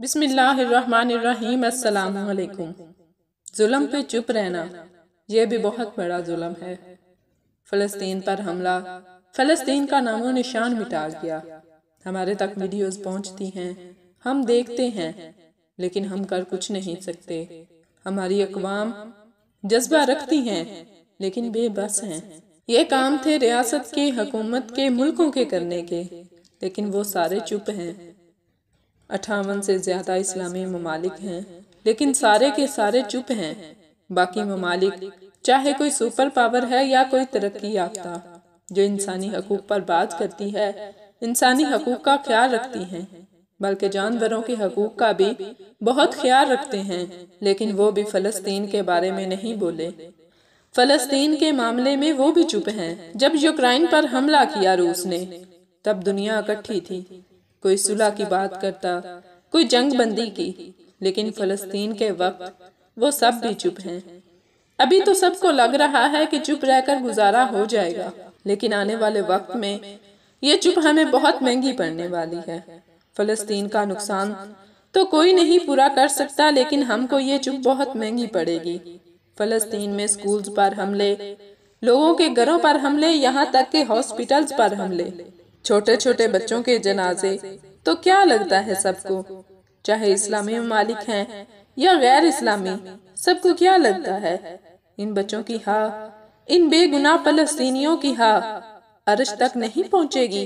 बिसमीम् जुल्म पे चुप रहना यह भी बहुत बड़ा जुल्म है फ़लस्तीन पर हमला फ़लस्तीन का नामो निशान मिटा गया हमारे तक वीडियोस पहुंचती हैं हम देखते हैं लेकिन हम कर कुछ नहीं सकते हमारी अकवाम जज्बा रखती हैं लेकिन बेबस हैं ये काम थे रियासत के हकूमत के मुल्कों के करने के लेकिन वो सारे चुप हैं अठावन से ज़्यादा इस्लामी ममालिक हैं लेकिन सारे के सारे चुप हैं बाकी ममालिक चाहे कोई सुपर पावर है या कोई तरक्की याफ्ता जो इंसानी हकूक़ पर बात करती है इंसानी हकूक़ का ख्याल रखती हैं बल्कि जानवरों के हकूक़ का भी बहुत ख्याल रखते हैं लेकिन वो भी फ़लस्तीन के बारे में नहीं बोले फ़लस्तीन के मामले में वो भी चुप हैं जब यूक्राइन पर हमला किया रूस ने तब दुनिया इकट्ठी थी कोई सुलह की बात करता कोई जंग बंदी की लेकिन फ़लस्तीन के वक्त वो सब भी चुप हैं अभी तो सबको लग रहा है कि चुप रहकर गुजारा हो जाएगा लेकिन आने वाले वक्त में ये चुप हमें बहुत महंगी पड़ने वाली है फ़लस्तीन का नुकसान तो कोई नहीं पूरा कर सकता लेकिन हमको ये चुप बहुत महंगी पड़ेगी फ़लस्तीन में स्कूल्स पर हमले लोगों के घरों पर हमले यहाँ तक के हॉस्पिटल्स पर हमले छोटे छोटे बच्चों के जनाजे तो, तो क्या लगता है सबको चाहे इस्लामी मालिक हैं या गैर इस्लामी सबको क्या लगता है इन बच्चों की हा इन बेगुनाह फलस्तीनियों की हा अरश तक नहीं पहुंचेगी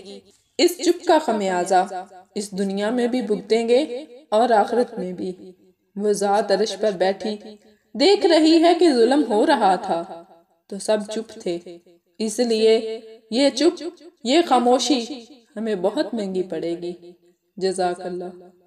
इस चुप का खमियाजा इस दुनिया में भी भुगतेंगे और आखिरत में भी वो जात अरश पर बैठी देख रही है कि जुल्म हो रहा था तो सब चुप थे इसलिए ये चुप ये खामोशी हमें बहुत महंगी पड़ेगी जजाकल्ला